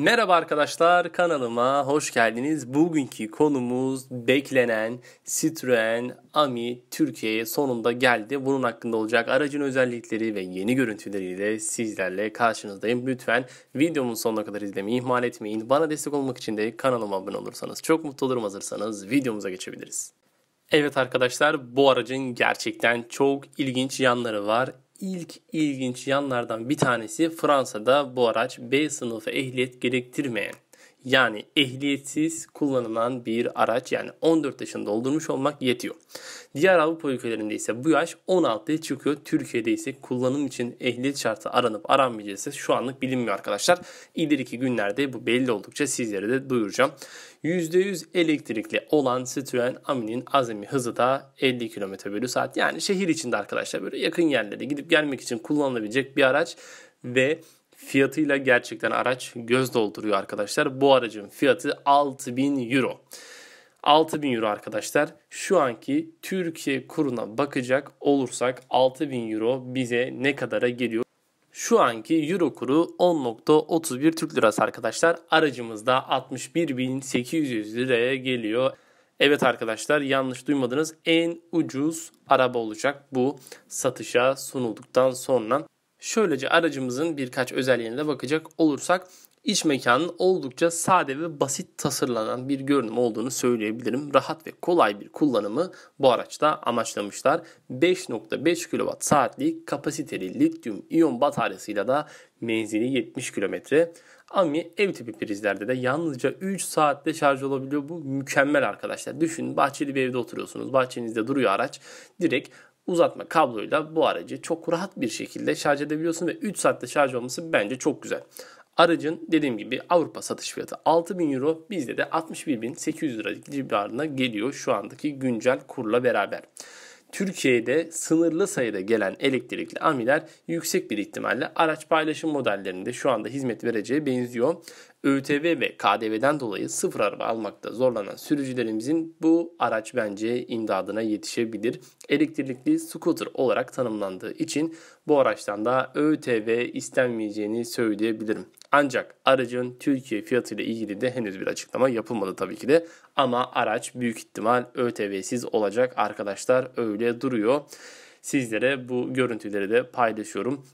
Merhaba arkadaşlar kanalıma hoş geldiniz. Bugünkü konumuz beklenen Citroen Ami Türkiye'ye sonunda geldi. Bunun hakkında olacak aracın özellikleri ve yeni görüntüleriyle sizlerle karşınızdayım. Lütfen videomun sonuna kadar izlemeyi ihmal etmeyin. Bana destek olmak için de kanalıma abone olursanız çok mutlu olurum hazırsanız videomuza geçebiliriz. Evet arkadaşlar bu aracın gerçekten çok ilginç yanları var. İlk ilginç yanlardan bir tanesi Fransa'da bu araç B sınıfı ehliyet gerektirmeyen yani ehliyetsiz kullanılan bir araç yani 14 yaşını doldurmuş olmak yetiyor. Diğer Avrupa ülkelerinde ise bu yaş 16'ya çıkıyor. Türkiye'de ise kullanım için ehliyet şartı aranıp aranmayacağı şu anlık bilinmiyor arkadaşlar. İleriki günlerde bu belli oldukça sizlere de duyuracağım. %100 elektrikli olan Citroen Amin'in azami hızı da 50 km bölü saat. Yani şehir içinde arkadaşlar böyle yakın yerlere gidip gelmek için kullanılabilecek bir araç ve fiyatıyla gerçekten araç göz dolduruyor arkadaşlar. Bu aracın fiyatı 6000 euro. 6000 euro arkadaşlar. Şu anki Türkiye kuruna bakacak olursak 6000 euro bize ne kadara geliyor? Şu anki euro kuru 10.31 Türk lirası arkadaşlar. Aracımızda 61.800 liraya geliyor. Evet arkadaşlar yanlış duymadınız. En ucuz araba olacak bu satışa sunulduktan sonra. Şöylece aracımızın birkaç özelliğine de bakacak olursak iç mekanın oldukça sade ve basit tasarlanan bir görünüm olduğunu söyleyebilirim. Rahat ve kolay bir kullanımı bu araçta amaçlamışlar. 5.5 kWh saatlik kapasiteli lityum iyon bataryasıyla da menzili 70 km. AMI ev tipi prizlerde de yalnızca 3 saatte şarj olabiliyor. Bu mükemmel arkadaşlar. Düşünün bahçeli bir evde oturuyorsunuz. Bahçenizde duruyor araç. Direkt uzatma kabloyla bu aracı çok rahat bir şekilde şarj edebiliyorsun ve 3 saatte şarj olması bence çok güzel. Aracın dediğim gibi Avrupa satış fiyatı 6000 euro bizde de 61.800 lira civarına geliyor şu andaki güncel kurla beraber. Türkiye'de sınırlı sayıda gelen elektrikli amiler yüksek bir ihtimalle araç paylaşım modellerinde şu anda hizmet vereceği benziyor. ÖTV ve KDV'den dolayı sıfır araba almakta zorlanan sürücülerimizin bu araç bence imdadına yetişebilir. Elektrikli scooter olarak tanımlandığı için bu araçtan da ÖTV istenmeyeceğini söyleyebilirim. Ancak aracın Türkiye fiyatı ile ilgili de henüz bir açıklama yapılmadı tabii ki de ama araç büyük ihtimal ÖTV'siz olacak arkadaşlar öyle böyle duruyor. Sizlere bu görüntüleri de paylaşıyorum.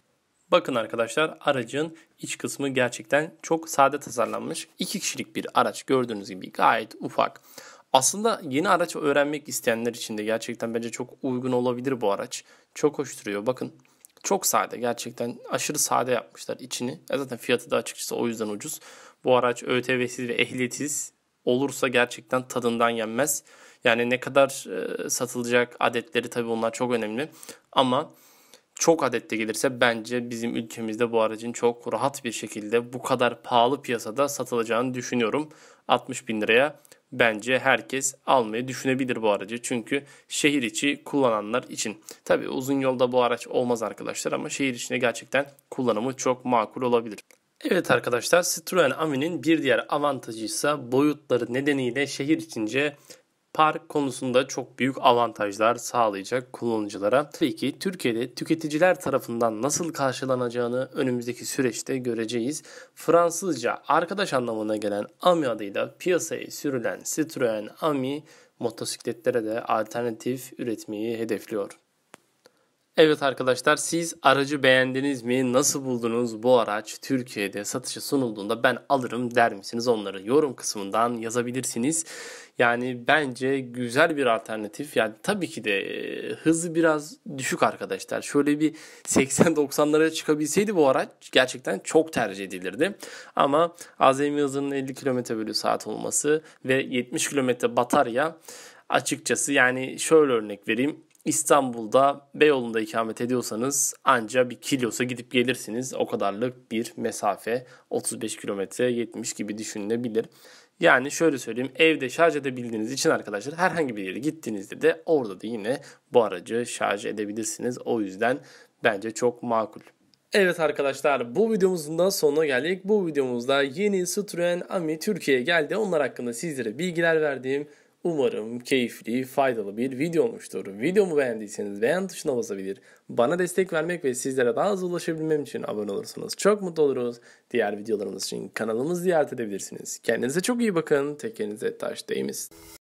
Bakın arkadaşlar aracın iç kısmı gerçekten çok sade tasarlanmış. 2 kişilik bir araç gördüğünüz gibi gayet ufak. Aslında yeni araç öğrenmek isteyenler için de gerçekten bence çok uygun olabilir bu araç. Çok hoş duruyor bakın. Çok sade gerçekten aşırı sade yapmışlar içini. E, zaten fiyatı da açıkçası o yüzden ucuz. Bu araç ÖTV'siz ve ehliyetsiz olursa gerçekten tadından yenmez. Yani ne kadar e, satılacak adetleri tabii bunlar çok önemli. Ama çok adette gelirse bence bizim ülkemizde bu aracın çok rahat bir şekilde bu kadar pahalı piyasada satılacağını düşünüyorum. 60 bin liraya bence herkes almayı düşünebilir bu aracı. Çünkü şehir içi kullananlar için. Tabi uzun yolda bu araç olmaz arkadaşlar ama şehir içine gerçekten kullanımı çok makul olabilir. Evet arkadaşlar Citroen Ami'nin bir diğer avantajı ise boyutları nedeniyle şehir içince park konusunda çok büyük avantajlar sağlayacak kullanıcılara. Tabii ki Türkiye'de tüketiciler tarafından nasıl karşılanacağını önümüzdeki süreçte göreceğiz. Fransızca arkadaş anlamına gelen Ami adıyla piyasaya sürülen Citroen Ami motosikletlere de alternatif üretmeyi hedefliyor. Evet arkadaşlar siz aracı beğendiniz mi? Nasıl buldunuz bu araç? Türkiye'de satışa sunulduğunda ben alırım der misiniz? Onları yorum kısmından yazabilirsiniz. Yani bence güzel bir alternatif. Yani tabii ki de e, hızı biraz düşük arkadaşlar. Şöyle bir 80-90'lara çıkabilseydi bu araç gerçekten çok tercih edilirdi. Ama azami hızının 50 km bölü saat olması ve 70 km batarya açıkçası yani şöyle örnek vereyim. İstanbul'da Beyoğlu'nda ikamet ediyorsanız anca bir Kilyos'a gidip gelirsiniz. O kadarlık bir mesafe 35 kilometre 70 gibi düşünülebilir. Yani şöyle söyleyeyim evde şarj edebildiğiniz için arkadaşlar herhangi bir yere gittiğinizde de orada da yine bu aracı şarj edebilirsiniz. O yüzden bence çok makul. Evet arkadaşlar bu videomuzun da sonuna geldik. Bu videomuzda yeni Citroen Ami Türkiye'ye geldi. Onlar hakkında sizlere bilgiler verdiğim Umarım keyifli, faydalı bir video olmuştur. Videomu beğendiyseniz beğen tuşuna basabilir. Bana destek vermek ve sizlere daha hızlı ulaşabilmem için abone olursanız çok mutlu oluruz. Diğer videolarımız için kanalımızı ziyaret edebilirsiniz. Kendinize çok iyi bakın. Tekenize taş değmesin.